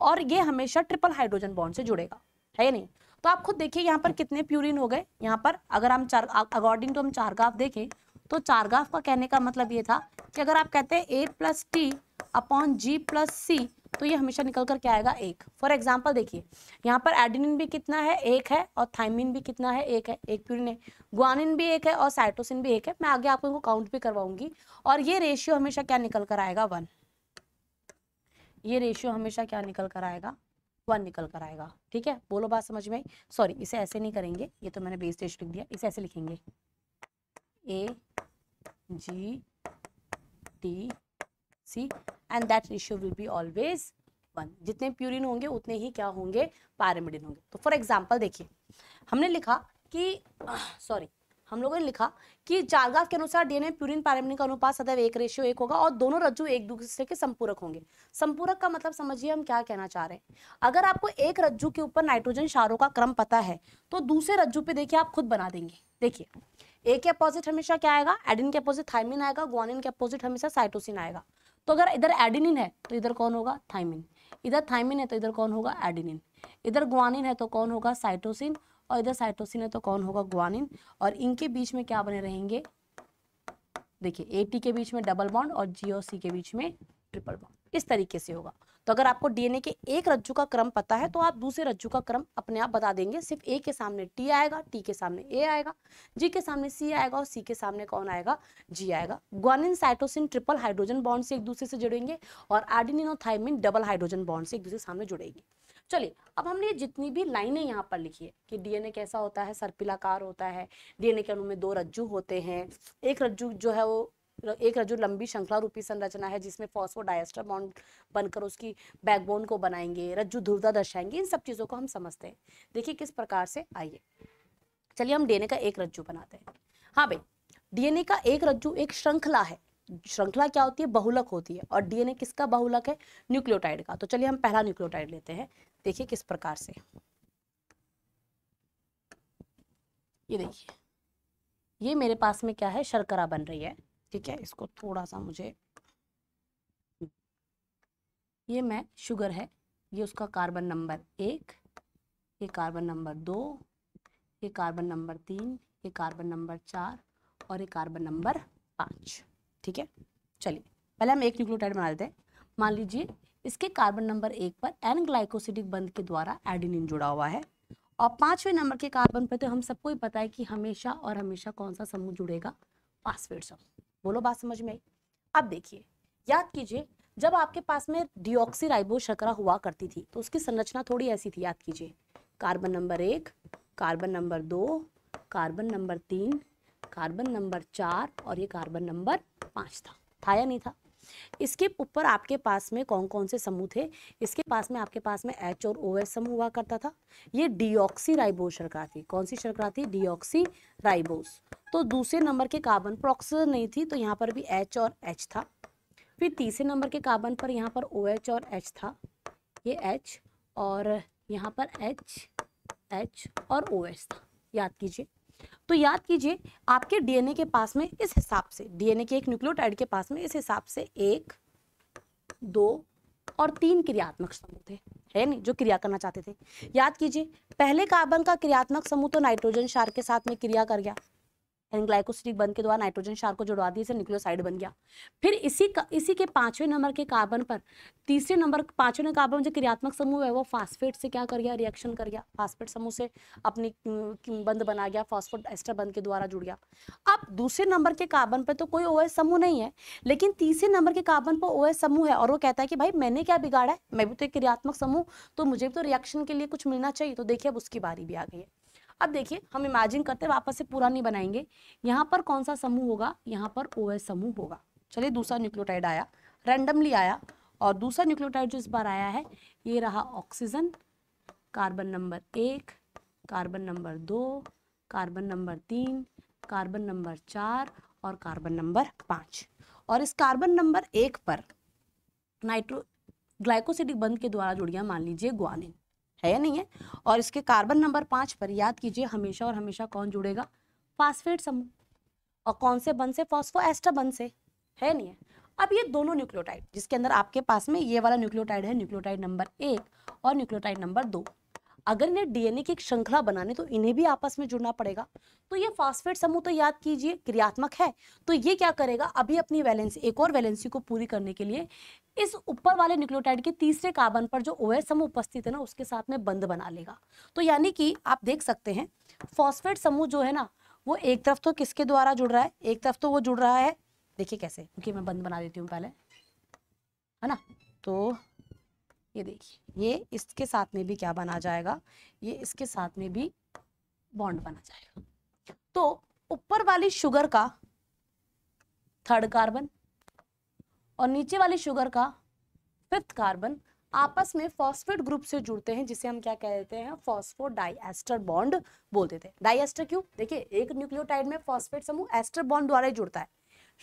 और ये हमेशा ट्रिपल हाइड्रोजन बॉन्ड से जुड़ेगा है नहीं तो आप खुद देखिए यहाँ पर कितने प्यूरिन हो गए यहाँ पर अगर हम चार अकॉर्डिंग टू तो हम चार ग्राफ देखें तो चारगाफ का कहने का मतलब ये था कि अगर आप कहते हैं A plus T upon G plus C तो ये हमेशा निकल कर क्या आएगा एक फॉर एग्जाम्पल देखिए यहाँ पर एडिनिन भी कितना है एक है और थाइमिन भी कितना है एक है एक प्यूरिन है ग्वानिन भी एक है और साइटोसिन भी एक है मैं आगे आपको काउंट भी करवाऊंगी और ये रेशियो हमेशा क्या निकल कर आएगा वन ये रेशियो हमेशा क्या निकल कर आएगा वन निकल कर आएगा ठीक है बोलो बात समझ में सॉरी इसे ऐसे नहीं करेंगे ये तो मैंने बेस टेस्ट लिख दिया इसे ऐसे लिखेंगे A, G, T, C and that ratio will be always one जितने प्यूरिन होंगे उतने ही क्या होंगे पैरामिडिन होंगे तो फॉर एग्जाम्पल देखिए हमने लिखा कि सॉरी हम लोगों ने लिखा कि चारगाफ के अनुसार डीएनए प्यूरिन पैरामिडिन का अनुपात सदैव एक रेशियो एक होगा और दोनों रज्जु एक दूसरे के संपूरक होंगे संपूरक का मतलब समझिए हम क्या कहना चाह रहे हैं अगर आपको एक रज्जु के ऊपर नाइट्रोजन क्षारों का क्रम पता है तो दूसरे रज्जु पे देखिए आप खुद बना देंगे देखिए ए के अपोजिट हमेशा क्या आएगा एडिन के अपोजिट थाइमिन आएगा ग्वानिन के अपोजिट हमेशा साइटोसिन आएगा तो अगर इधर एडिनिन है तो इधर कौन होगा थाइमिन इधर थाइमिन है तो इधर कौन होगा एडिनिन इधर ग्वानिन है तो कौन होगा साइटोसिन और इधर साइटोसिन है तो कौन होगा ग्वानिन और इनके बीच में क्या बने रहेंगे देखिए ए टी के बीच में डबल बॉन्ड और जी और सी के बीच में ट्रिपल बॉन्ड इस तरीके से होगा तो अगर आपको डीएनए के एक रज्जु का क्रम पता है तो आप दूसरे रज्जु का क्रम अपने आप बता देंगे सिर्फ ए के सामने टी आएगा टी के सामने ए आएगा जी के सामने सी आएगा और सी के सामने कौन आएगा जी आएगा guanine cytosine triple hydrogen bond से एक दूसरे से जुड़ेंगे और आर्डिनोथाइमिन डबल हाइड्रोजन बॉन्ड से एक दूसरे सामने जुड़ेंगे चलिए अब हमने जितनी भी लाइनें यहाँ पर लिखी है कि डीएनए कैसा होता है सर्पिलाकार होता है डीएनए के अणु में दो रज्जू होते हैं एक रज्जू जो है वो एक रजू लंबी श्रृंखला रूपी संरचना है जिसमें डायस्टर बॉन्ड बनकर उसकी बैकबोन को बनाएंगे रज्जु ध्रुवता दर्शाएंगे इन सब चीज़ों को हम समझते हैं देखिए किस प्रकार से आइए चलिए हम डीएनए का एक रज्जु बनाते हैं हाँ भाई डीएनए का एक रज्जु एक श्रृंखला है श्रृंखला क्या होती है बहुलक होती है और डीएनए किसका बहुलक है न्यूक्लियोटाइड का तो चलिए हम पहला न्यूक्लियोटाइड लेते हैं देखिए किस प्रकार से ये देखिए ये मेरे पास में क्या है शर्करा बन रही है ठीक है इसको थोड़ा सा मुझे ये मैं शुगर है ये उसका कार्बन नंबर एक ये कार्बन नंबर दो ये कार्बन नंबर तीन ये कार्बन नंबर चार और ये कार्बन नंबर पाँच ठीक है चलिए पहले हम एक न्यूक्लियोटाइड बना देते हैं मान लीजिए इसके कार्बन नंबर एक पर एन ग्लाइकोसिडिक बंद के द्वारा एडिनिन जुड़ा हुआ है और पांचवें नंबर के कार्बन पर तो हम सबको ही पता है कि हमेशा और हमेशा कौन सा समूह जुड़ेगा पासवेट समूह बोलो बात समझ में आई अब देखिए याद कीजिए जब आपके पास में डिऑक्सी राइबो शर्करा हुआ करती थी तो उसकी संरचना थोड़ी ऐसी थी याद कीजिए कार्बन नंबर एक कार्बन नंबर दो कार्बन नंबर तीन कार्बन नंबर चार और ये कार्बन नंबर पाँच था था या नहीं था इसके ऊपर आपके पास में कौन कौन से समूह थे इसके पास में आपके पास में एच और ओ एस समूह हुआ करता था ये डीऑक्सी राइबोस शर्करा थी कौन सी शर्करा थी डीऑक्सी राइबोस तो दूसरे नंबर के कार्बन ऑक्सीजन नहीं थी तो यहाँ पर भी एच और एच था फिर तीसरे नंबर के कार्बन पर यहाँ पर ओ एच और एच था ये एच और यहाँ पर एच एच और ओ एच था याद कीजिए तो याद कीजिए आपके डीएनए के पास में इस हिसाब से डीएनए के एक न्यूक्लियोटाइड के पास में इस हिसाब से एक दो और तीन क्रियात्मक समूह थे है नहीं जो क्रिया करना चाहते थे याद कीजिए पहले कार्बन का क्रियात्मक समूह तो नाइट्रोजन शार के साथ में क्रिया कर गया एंड ग्लाइकोसिटिक बंद के द्वारा नाइट्रोजन शार को जुड़वा दिया इसे न्यूक्लियोसाइड बन गया फिर इसी का, इसी के पांचवें नंबर के कार्बन पर तीसरे नंबर पांचवें कार्बन जो क्रियात्मक समूह है वो फास्फेट से क्या कर गया रिएक्शन कर गया फास्फेट समूह से अपनी बंद बना गया फॉस्फोट एस्टर बंद के द्वारा जुड़ गया अब दूसरे नंबर के कार्बन पर तो कोई ओ समूह नहीं है लेकिन तीसरे नंबर के कार्बन पर ओ समूह है और वो कहता है कि भाई मैंने क्या बिगाड़ा है मैं भी तो एक क्रियात्मक समूह तो मुझे भी तो रिएक्शन के लिए कुछ मिलना चाहिए तो देखिए अब उसकी बारी भी आ गई है अब देखिए हम इमेजिन करते वापस से पूरा नहीं बनाएंगे यहाँ पर कौन सा समूह होगा यहाँ पर ओ समूह होगा चलिए दूसरा न्यूक्लियोटाइड आया रैंडमली आया और दूसरा न्यूक्लियोटाइड जो इस बार आया है ये रहा ऑक्सीजन कार्बन नंबर एक कार्बन नंबर दो कार्बन नंबर तीन कार्बन नंबर चार और कार्बन नंबर पाँच और इस कार्बन नंबर एक पर नाइट्रो ग्लाइकोसिडिक बंद के द्वारा जुड़ गया मान लीजिए ग्वालिन है या नहीं है और इसके कार्बन नंबर पाँच पर याद कीजिए हमेशा और हमेशा कौन जुड़ेगा फास्फेट समूह और कौन से बन से फॉस्फो एस्टर बन से है नहीं है अब ये दोनों न्यूक्लियोटाइड जिसके अंदर आपके पास में ये वाला न्यूक्लियोटाइड है न्यूक्लियोटाइड नंबर एक और न्यूक्लियोटाइड नंबर दो अगर इन्हें डीएनए की एक श्रृंखला बनाने तो इन्हें भी आपस में जुड़ना पड़ेगा तो ये फास्फेट समूह तो याद कीजिए क्रियात्मक है तो ये क्या करेगा अभी अपनी वैलेंसी एक और वैलेंसी को पूरी करने के लिए इस ऊपर वाले न्यूक्लियोटाइड के तीसरे कार्बन पर जो ओए समूह उपस्थित है ना उसके साथ में बंद बना लेगा तो यानी कि आप देख सकते हैं फॉस्फेट समूह जो है ना वो एक तरफ तो किसके द्वारा जुड़ रहा है एक तरफ तो वो जुड़ रहा है देखिए कैसे क्योंकि मैं बंद बना देती हूँ पहले है ना तो ये देखिए ये इसके साथ में भी क्या बना जाएगा ये इसके साथ में भी बॉन्ड बना जाएगा तो ऊपर वाली शुगर का थर्ड कार्बन और नीचे वाली शुगर का फिफ्थ कार्बन आपस में फॉस्फेट ग्रुप से जुड़ते हैं जिसे हम क्या कह देते हैं फॉस्फो डाइएस्टर बॉन्ड बोलते थे डाइएस्टर क्यों देखिए एक न्यूक्लियोटाइड में फॉस्फेट समूह एस्टर बॉन्ड द्वारा जुड़ता है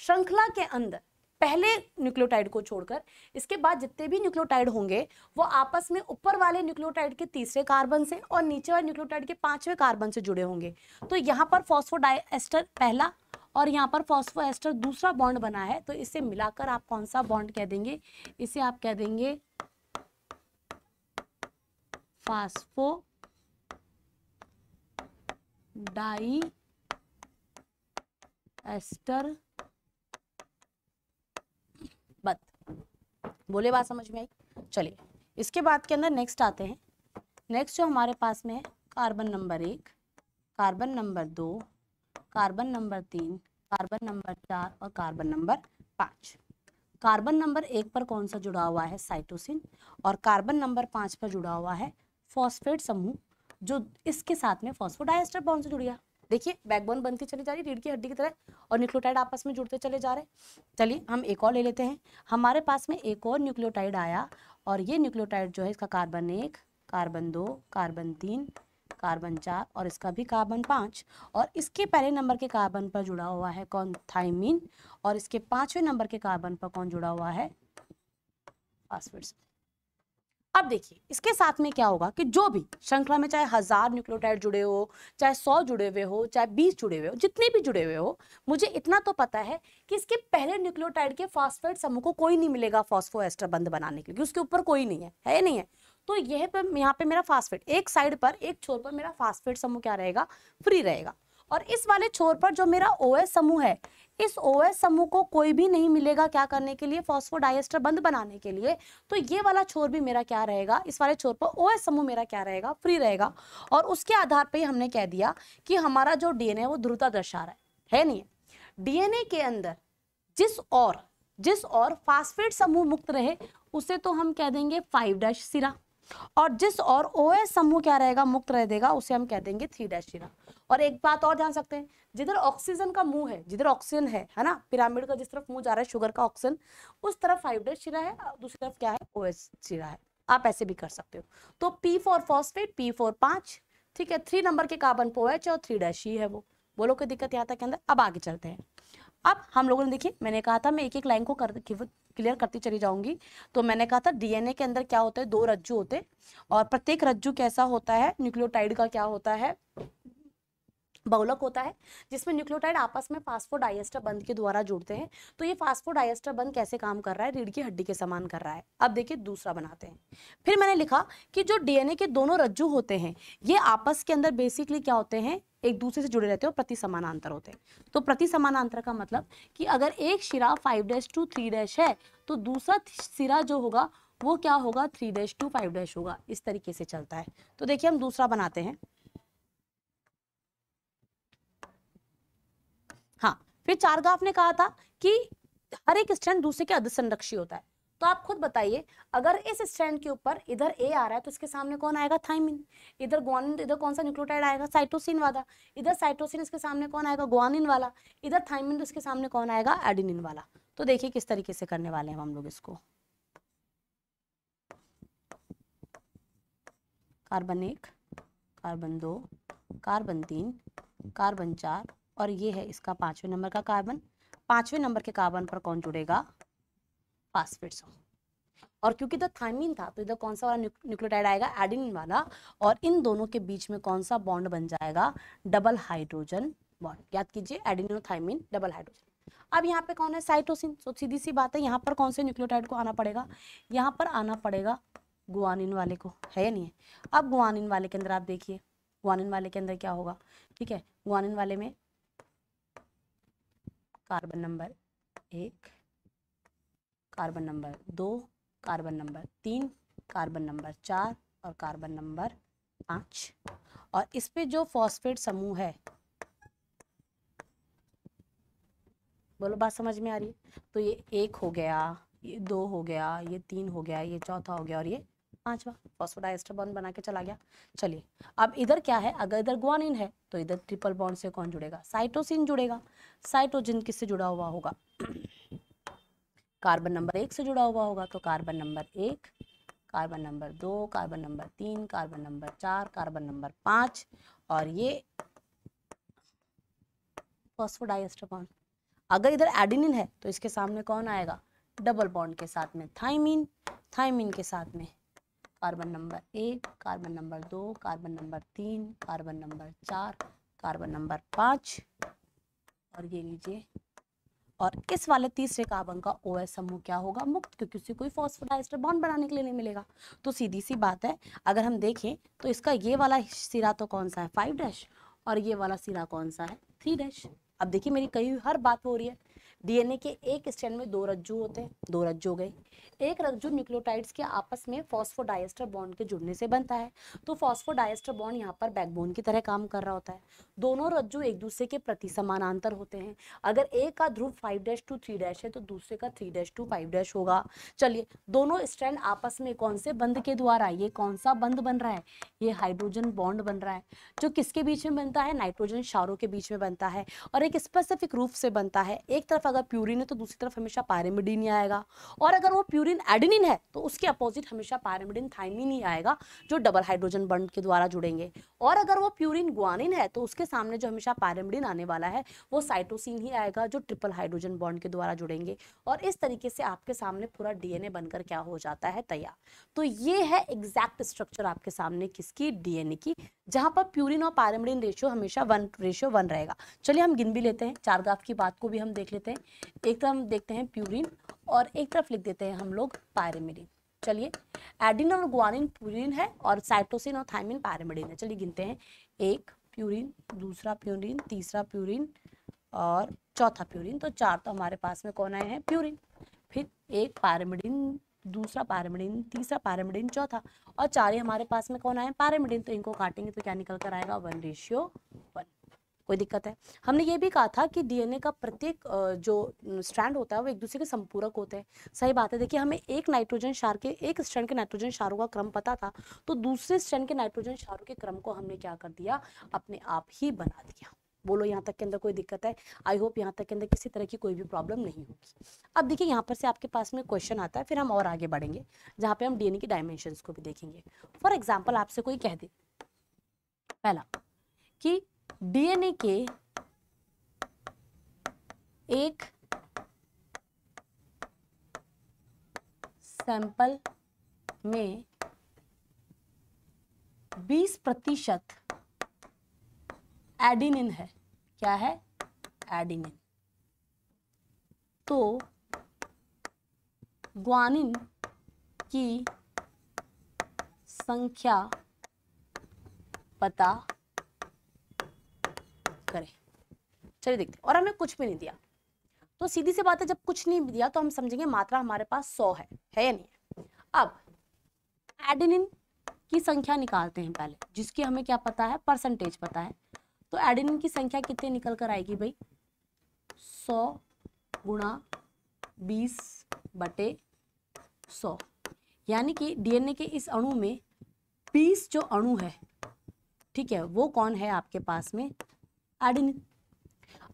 श्रृंखला के अंदर पहले न्यूक्लियोटाइड को छोड़कर इसके बाद जितने भी न्यूक्लियोटाइड होंगे वो आपस में ऊपर वाले न्यूक्लियोटाइड के तीसरे कार्बन से और नीचे वाले न्यूक्लियोटाइड के पांचवें कार्बन से जुड़े होंगे तो यहाँ पर फॉस्फोडाइएस्टर पहला और यहाँ पर फॉस्फोएस्टर दूसरा बॉन्ड बना है तो इसे मिलाकर आप कौन सा बॉन्ड कह देंगे इसे आप कह देंगे फॉस्फो डाई एस्टर बोले बात समझ में आई चलिए इसके बाद के अंदर नेक्स्ट आते हैं नेक्स्ट जो हमारे पास में है कार्बन नंबर एक कार्बन नंबर दो कार्बन नंबर तीन कार्बन नंबर चार और कार्बन नंबर पाँच कार्बन नंबर एक पर कौन सा जुड़ा हुआ है साइटोसिन और कार्बन नंबर पाँच पर जुड़ा हुआ है फॉस्फेट समूह जो इसके साथ में फॉस्फोडाइस्टर कौन सा जुड़ गया देखिए बैकबोन बनती चली जा रही रीढ़ की हड्डी की तरह और न्यूक्लियोटाइड आपस में जुड़ते चले जा रहे चलिए हम एक और ले लेते हैं हमारे पास में एक और न्यूक्लियोटाइड आया और ये न्यूक्लियोटाइड जो है इसका कार्बन एक कार्बन दो कार्बन तीन कार्बन चार और इसका भी कार्बन पाँच और इसके पहले नंबर के कार्बन पर जुड़ा हुआ है कौन थाइमिन और इसके पाँचवें नंबर के कार्बन पर कौन जुड़ा हुआ है फास्फेट अब देखिए इसके साथ में क्या होगा कि जो भी श्रृंखला में चाहे हजार न्यूक्लियोटाइड जुड़े हो चाहे सौ जुड़े हुए हो चाहे बीस जुड़े हुए हो जितने भी जुड़े हुए हो मुझे इतना तो पता है कि इसके पहले न्यूक्लियोटाइड के फास्फेट समूह को कोई नहीं मिलेगा फॉस्फो एस्टर बंद बनाने के लिए उसके ऊपर कोई नहीं है है नहीं है तो यह पर यहाँ पे मेरा फास्फेट एक साइड पर एक छोर पर मेरा फास्फेट समूह क्या रहेगा फ्री रहेगा और इस वाले छोर पर जो मेरा ओ समूह है इस ओएस समूह को कोई भी नहीं मिलेगा क्या करने के लिए फॉस्फोडाइस्टर बंद बनाने के लिए तो ये वाला छोर भी मेरा क्या रहेगा इस वाले छोर पर ओएस समूह मेरा क्या रहेगा फ्री रहेगा और उसके आधार पर ही हमने कह दिया कि हमारा जो डीएनए है वो ध्रुवता दर्शा रहा है है नहीं डीएनए के अंदर जिस और जिस और फास्फेट समूह मुक्त रहे उसे तो हम कह देंगे फाइव डैश सिरा और जिस और ओ समूह क्या रहेगा मुक्त रह देगा उसे हम कह देंगे थ्री डैश सिरा और एक बात और जान सकते हैं जिधर ऑक्सीजन का मुंह है जिधर ऑक्सीजन है है ना पिरामिड का जिस तरफ मुंह जा रहा है शुगर का ऑक्सीजन उस तरफ फाइब्रेट शिरा है दूसरी तरफ क्या है ओ शिरा है आप ऐसे भी कर सकते हो तो P for phosphate P four पांच ठीक है थ्री नंबर के कार्बन पो है और थ्री डैश ही है वो बोलो कोई दिक्कत यहाँ तक के अंदर अब आगे चलते हैं अब हम लोगों ने देखिए मैंने कहा था मैं एक एक लाइन को कर क्लियर करती चली जाऊंगी तो मैंने कहा था डीएनए के अंदर क्या होता है दो रज्जू होते हैं और प्रत्येक रज्जू कैसा होता है न्यूक्लियोटाइड का क्या होता है बहुलक होता है जिसमें न्यूक्लियोटाइड आपस में फास्फोडाइस्टर बंद के द्वारा जुड़ते हैं तो ये फास्फोडाइस्टर बंद कैसे काम कर रहा है रीढ़ की हड्डी के समान कर रहा है अब देखिए दूसरा बनाते हैं फिर मैंने लिखा कि जो डीएनए के दोनों रज्जू होते हैं ये आपस के अंदर बेसिकली क्या होते हैं एक दूसरे से जुड़े रहते हैं प्रति समानांतर होते हैं तो प्रति समानांतर का मतलब कि अगर एक शिरा five dash two three dash है तो दूसरा सिरा जो होगा वो क्या होगा three dash to five dash होगा इस तरीके से चलता है तो देखिए हम दूसरा बनाते हैं फिर चारगाफ ने कहा था कि हर एक स्टैंड दूसरे के अधिसंरक्षी होता है तो आप खुद बताइए अगर इस स्टैंड के ऊपर इधर ए आ रहा है तो इसके सामने कौन आएगा थाइमिन इधर ग्वानिन इधर कौन सा न्यूक्लियोटाइड आएगा साइटोसिन वाला इधर साइटोसिन इसके सामने कौन आएगा ग्वानिन वाला इधर थाइमिन तो इसके सामने कौन आएगा एडिनिन वाला तो देखिए किस तरीके से करने वाले हैं हम लोग इसको कार्बन एक कार्बन दो कार्बन तीन कार्बन चार और ये है इसका पाँचवें नंबर का कार्बन पाँचवें नंबर के कार्बन पर कौन जुड़ेगा फास्फेट समूह और क्योंकि इधर थाइमिन था तो इधर कौन सा वाला न्यूक्लियोटाइड आएगा एडिन वाला और इन दोनों के बीच में कौन सा बॉन्ड बन जाएगा डबल हाइड्रोजन बॉन्ड याद कीजिए एडिन और थाइमिन डबल हाइड्रोजन अब यहाँ पे कौन है साइटोसिन तो सीधी सी बात है यहाँ पर कौन से न्यूक्लियोटाइड को आना पड़ेगा यहाँ पर आना पड़ेगा गुआनिन वाले को है या नहीं है अब गुआनिन वाले के अंदर आप देखिए गुआनिन वाले के अंदर क्या होगा ठीक है गुआनिन वाले में कार्बन नंबर एक कार्बन नंबर दो कार्बन नंबर तीन कार्बन नंबर चार और कार्बन नंबर पाँच और इस पे जो फॉस्फेट समूह है बोलो बात समझ में आ रही है तो ये एक हो गया ये दो हो गया ये तीन हो गया ये चौथा हो गया और ये पांचवा फॉस्फोडाइस्टर बॉन्ड बना के चला गया चलिए अब इधर क्या है अगर इधर ग्वानिन है तो इधर ट्रिपल बॉन्ड से कौन जुड़ेगा साइटोसिन जुड़ेगा साइटोजिन किससे जुड़ा हुआ होगा कार्बन नंबर एक से जुड़ा हुआ होगा तो कार्बन नंबर एक कार्बन नंबर दो कार्बन नंबर तीन कार्बन नंबर चार कार्बन नंबर पाँच और ये फॉस्फोडाइस्टर बॉन्ड अगर इधर एडिनिन है तो इसके सामने कौन आएगा डबल बॉन्ड के साथ में थाइमिन थाइमिन के साथ में कार्बन नंबर एक कार्बन नंबर दो कार्बन नंबर तीन कार्बन नंबर चार कार्बन नंबर पाँच और ये लीजिए और इस वाले तीसरे कार्बन का ओ एस समूह क्या होगा मुक्त क्योंकि उसे कोई फॉस्फोडाइस्टर बॉन्ड बनाने के लिए नहीं मिलेगा तो सीधी सी बात है अगर हम देखें तो इसका ये वाला सिरा तो कौन सा है फाइव डैश और ये वाला सिरा कौन सा है थ्री डैश अब देखिए मेरी कई हर बात हो रही है डीएनए के एक स्टैंड में दो रज्जू होते हैं दो रज्जू हो गए एक रज्जू न्यूक्लियोटाइड्स के आपस में फॉस्फोडाइस्टर बॉन्ड के जुड़ने से बनता है तो फॉस्फोडाइस्टर बॉन्ड यहाँ पर बैकबोन की तरह काम कर रहा होता है दोनों रज्जू एक दूसरे के प्रति समानांतर होते हैं अगर एक का ध्रुव five dash two three dash है तो दूसरे का three dash to five dash होगा चलिए दोनों स्टैंड आपस में कौन से बंद के द्वारा ये कौन सा बंद बन रहा है ये हाइड्रोजन बॉन्ड बन रहा है जो किसके बीच में बनता है नाइट्रोजन शारों के बीच में बनता है और एक स्पेसिफिक रूप से बनता है एक तरफ अगर प्यूरिन है तो दूसरी तरफ हमेशा पैरामिडीन ही आएगा और अगर वो प्यूरिन एडिनिन है तो उसके अपोजिट हमेशा पैरामिडीन थाइमिन ही आएगा जो डबल हाइड्रोजन बंड के द्वारा जुड़ेंगे और अगर वो प्यूरिन ग्वानिन है तो उसके सामने जो हमेशा पैरामिडीन आने वाला है वो साइटोसिन ही आएगा जो ट्रिपल हाइड्रोजन बॉन्ड के द्वारा जुड़ेंगे और इस तरीके से आपके सामने पूरा डीएनए बनकर क्या हो जाता है तैयार तो ये है एग्जैक्ट स्ट्रक्चर आपके सामने किसकी डीएनए की जहां पर प्यूरिन और पैरामिडीन रेशियो हमेशा वन रेशियो वन रहेगा चलिए हम गिन भी लेते हैं चार ग्राफ की बात को भी हम देख लेते हैं एक तरफ देखते हैं प्यूरिन और एक तरफ लिख देते हैं हम लोग पायरेमिडिन चलिए एडिन और ग्वानिन प्यूरिन है और साइटोसिन और थायमिन पायरेमिडिन है चलिए गिनते हैं एक प्यूरिन दूसरा प्यूरिन तीसरा प्यूरिन और चौथा प्यूरिन तो चार तो हमारे पास में कौन आए हैं प्यूरिन फिर एक पायरेमिडिन दूसरा पायरेमिडिन तीसरा पायरेमिडिन चौथा और चार ही हमारे पास में कौन आए पायरेमिडिन तो इनको काटेंगे तो क्या निकल कर आएगा वन रेशियो वन कोई दिक्कत है हमने ये भी कहा था कि डीएनए का प्रत्येक जो स्ट्रैंड होता है वो एक दूसरे के संपूरक होते हैं सही बात है देखिए हमें एक नाइट्रोजन शार के एक स्ट्रैंड के नाइट्रोजन शारों का क्रम पता था तो दूसरे स्ट्रैंड के नाइट्रोजन शारों के क्रम को हमने क्या कर दिया अपने आप ही बना दिया बोलो यहाँ तक के अंदर कोई दिक्कत है आई होप यहाँ तक के अंदर किसी तरह की कोई भी प्रॉब्लम नहीं होगी अब देखिए यहाँ पर से आपके पास में क्वेश्चन आता है फिर हम और आगे बढ़ेंगे जहाँ पे हम डीएनए की डायमेंशन को भी देखेंगे फॉर एग्जाम्पल आपसे कोई कह दे पहला कि डीएनए के एक सैंपल में 20 प्रतिशत एडिनिन है क्या है एडिनिन तो ग्वानिन की संख्या पता करें चलिए देखते और हमें कुछ भी नहीं दिया तो सीधी सी बात है जब कुछ नहीं दिया तो हम समझेंगे मात्रा हमारे पास सौ है है या नहीं अब एडिनिन की संख्या निकालते हैं पहले जिसकी हमें क्या पता है परसेंटेज पता है तो एडिनिन की संख्या कितनी निकल कर आएगी भाई सौ गुणा बीस बटे सौ यानी कि डीएनए के इस अणु में बीस जो अणु है ठीक है वो कौन है आपके पास में एडिनिन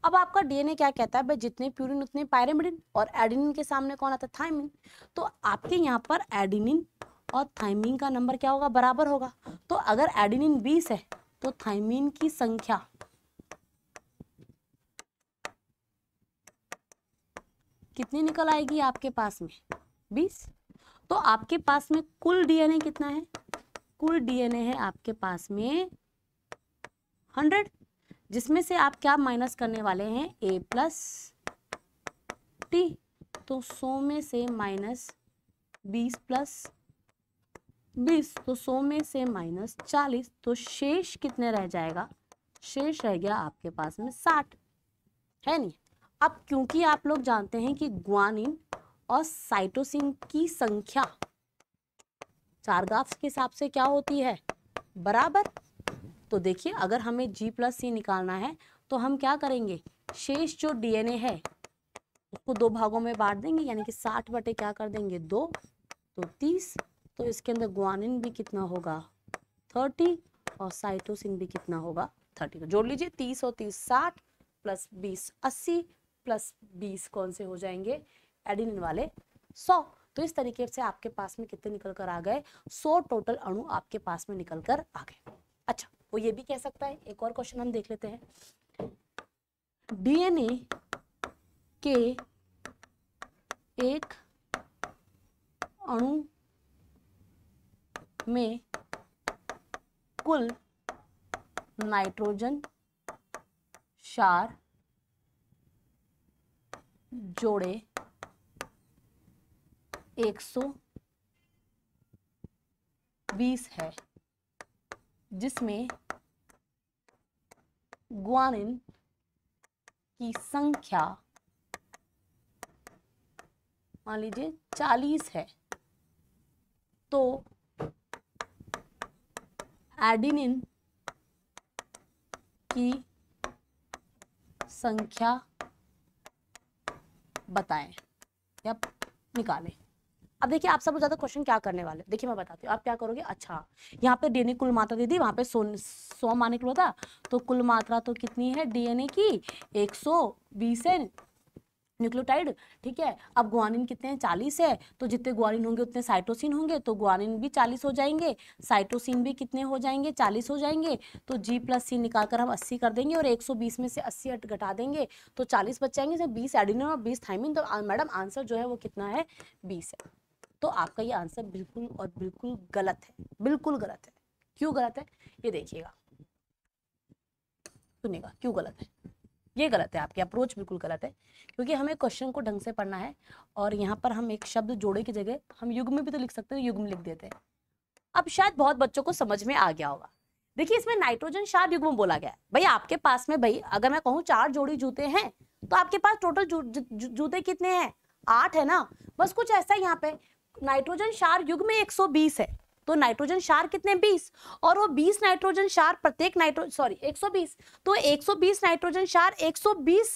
अब आपका डीएनए क्या कहता है भाई जितने प्यूरिन उतने पायरेमिडिन और एडिनिन के सामने कौन आता है थाइमिन तो आपके यहाँ पर एडिनिन और थाइमिन का नंबर क्या होगा बराबर होगा तो अगर एडिनिन 20 है तो थाइमिन की संख्या कितनी निकल आएगी आपके पास में 20 तो आपके पास में कुल डीएनए कितना है कुल डीएनए है आपके पास में हंड्रेड जिसमें से आप क्या माइनस करने वाले हैं ए प्लस टी तो सो में से माइनस बीस प्लस बीस तो सौ में से माइनस चालीस तो शेष कितने रह जाएगा शेष रह गया आपके पास में साठ है नहीं अब क्योंकि आप लोग जानते हैं कि ग्वानिन और साइटोसिन की संख्या चार ग्राफ्स के हिसाब से क्या होती है बराबर तो देखिए अगर हमें जी प्लस सी निकालना है तो हम क्या करेंगे शेष जो डीएनए है उसको दो भागों में बांट देंगे यानी कि साठ बटे क्या कर देंगे दो तो तीस तो इसके अंदर ग्वानिन भी कितना होगा थर्टी और साइटोसिन भी कितना होगा थर्टी तो जोड़ लीजिए तीस और तीस साठ प्लस बीस अस्सी प्लस बीस कौन से हो जाएंगे एडिनिन वाले सौ तो इस तरीके से आपके पास में कितने निकल कर आ गए सौ टोटल अणु आपके पास में निकल कर आ गए अच्छा वो ये भी कह सकता है एक और क्वेश्चन हम देख लेते हैं डीएनए के एक अणु में कुल नाइट्रोजन चार जोड़े एक सौ बीस है जिसमें ग्वानिन की संख्या मान लीजिए चालीस है तो एडिनिन की संख्या बताएं या निकालें अब देखिए आप सब ज्यादा क्वेश्चन क्या करने वाले देखिए मैं बताती हूँ आप क्या करोगे अच्छा यहाँ पे डीएनए कुल मात्रा दीदी दी वहाँ पे सो सौ माने के था तो कुल मात्रा तो कितनी है डीएनए की एक सौ बीस है न्यूक्लियोटाइड ठीक है अब ग्वानिन कितने हैं चालीस है तो जितने ग्वानिन होंगे उतने साइटोसिन होंगे तो ग्वानिन भी चालीस हो जाएंगे साइटोसिन भी कितने हो जाएंगे चालीस हो जाएंगे तो जी प्लस सी निकाल कर हम अस्सी कर देंगे और एक सौ बीस में से अस्सी घटा देंगे तो चालीस बच जाएंगे बीस एडिनिन और बीस थाइमिन तो मैडम आंसर जो है वो कितना है बीस है तो आपका ये आंसर बिल्कुल और बिल्कुल गलत है बिल्कुल गलत है क्यों गलत है ये देखिएगा सुनिएगा क्यों गलत है ये गलत है आपकी अप्रोच बिल्कुल गलत है क्योंकि हमें क्वेश्चन को ढंग से पढ़ना है और यहाँ पर हम एक शब्द जोड़े की जगह हम युग में भी तो लिख सकते हैं युग में लिख देते हैं अब शायद बहुत बच्चों को समझ में आ गया होगा देखिए इसमें नाइट्रोजन शायद युग्म बोला गया है भाई आपके पास में भाई अगर मैं कहूँ चार जोड़ी जूते हैं तो आपके पास टोटल जूते कितने हैं आठ है ना बस कुछ ऐसा यहाँ पे नाइट्रोजन शार युग में 120 है तो नाइट्रोजन शार कितने 20 और वो 20 नाइट्रोजन शार प्रत्येक नाइट्रो सॉरी 120 तो 120 नाइट्रोजन क्षार 120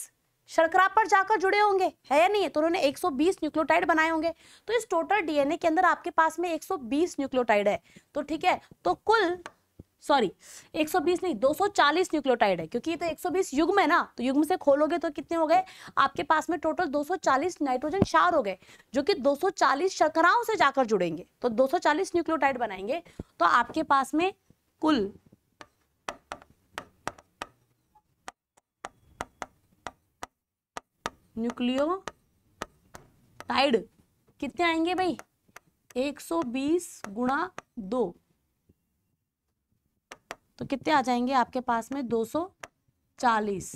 शर्करा पर जाकर जुड़े होंगे है या नहीं है तो उन्होंने 120 न्यूक्लियोटाइड बनाए होंगे तो इस टोटल डीएनए के अंदर आपके पास में 120 न्यूक्लियोटाइड है तो ठीक है तो कुल सॉरी 120 नहीं 240 न्यूक्लियोटाइड है क्योंकि ये तो 120 युग्म है ना तो युग्म से खोलोगे तो कितने हो गए आपके पास में टोटल 240 नाइट्रोजन शार हो गए जो कि 240 शर्कराओं से जाकर जुड़ेंगे तो 240 न्यूक्लियोटाइड बनाएंगे तो आपके पास में कुल न्यूक्लियोटाइड कितने आएंगे भाई 120 सौ बीस गुणा दो तो कितने आ जाएंगे आपके पास में 240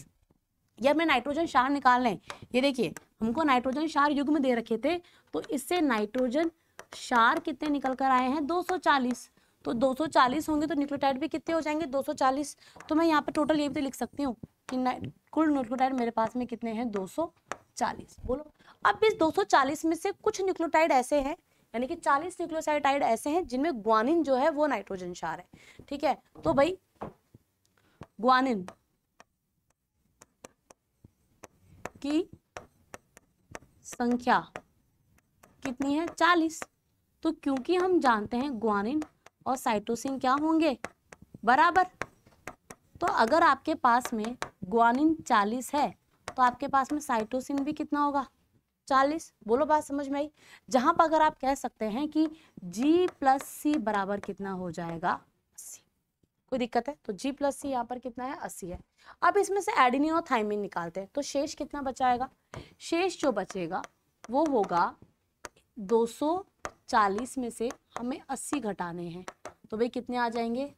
या मैं नाइट्रोजन शार निकाल लें ये देखिए हमको नाइट्रोजन शार युग में दे रखे थे तो इससे नाइट्रोजन शार कितने निकल कर आए हैं 240 तो 240 होंगे तो न्यूक्लियोटाइड भी कितने हो जाएंगे 240 तो मैं यहाँ पे टोटल ये भी तो लिख सकती हूँ कि कुल न्यूक्लियोटाइड मेरे पास में कितने हैं चालीस बोलो अब इस चालीस में से कुछ न्यूक्लियोटाइड ऐसे हैं यानी कि 40 न्यूक्लियोसाइटाइड ऐसे हैं जिनमें ग्वानिन जो है वो नाइट्रोजन शार है ठीक है तो भाई ग्वानिन की संख्या कितनी है चालीस तो क्योंकि हम जानते हैं ग्वानिन और साइटोसिन क्या होंगे बराबर तो अगर आपके पास में ग्वानिन चालीस है तो आपके पास में साइटोसिन भी कितना होगा चालीस बोलो बात समझ में आई जहाँ पर अगर आप कह सकते हैं कि जी प्लस सी बराबर कितना हो जाएगा अस्सी कोई दिक्कत है तो जी प्लस सी यहाँ पर कितना है अस्सी है अब इसमें से एडिनिन और थाइमिन निकालते हैं तो शेष कितना बचाएगा शेष जो बचेगा वो होगा 240 में से हमें 80 घटाने हैं तो भाई कितने आ जाएंगे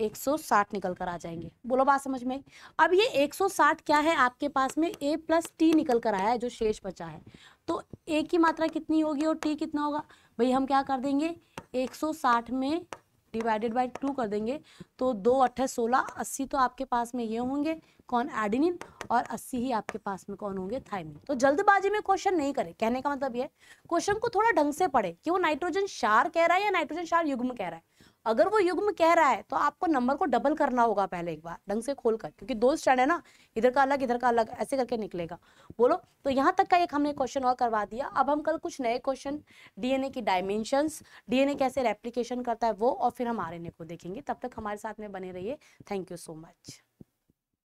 160 निकल कर आ जाएंगे बोलो बात समझ में अब ये 160 क्या है आपके पास में a प्लस टी निकल कर आया है जो शेष बचा है तो a की मात्रा कितनी होगी और t कितना होगा भाई हम क्या कर देंगे 160 में डिवाइडेड बाई टू कर देंगे तो दो अट्ठे सोलह अस्सी तो आपके पास में ये होंगे कौन एडिनिन और अस्सी ही आपके पास में कौन होंगे थाइमिन तो जल्दबाजी में क्वेश्चन नहीं करे कहने का मतलब ये क्वेश्चन को थोड़ा ढंग से पढ़े कि वो नाइट्रोजन शार कह रहा है या नाइट्रोजन शार युग्म कह रहा है अगर वो युग्म कह रहा है तो आपको नंबर को डबल करना होगा पहले एक बार ढंग से खोल कर क्योंकि दो स्टैंड है ना इधर का अलग इधर का अलग ऐसे करके निकलेगा बोलो तो यहाँ तक का एक हमने क्वेश्चन और करवा दिया अब हम कल कुछ नए क्वेश्चन डीएनए की डायमेंशंस डीएनए कैसे रेप्लीकेशन करता है वो और फिर हम आर को देखेंगे तब तक हमारे साथ में बने रहिए थैंक यू सो मच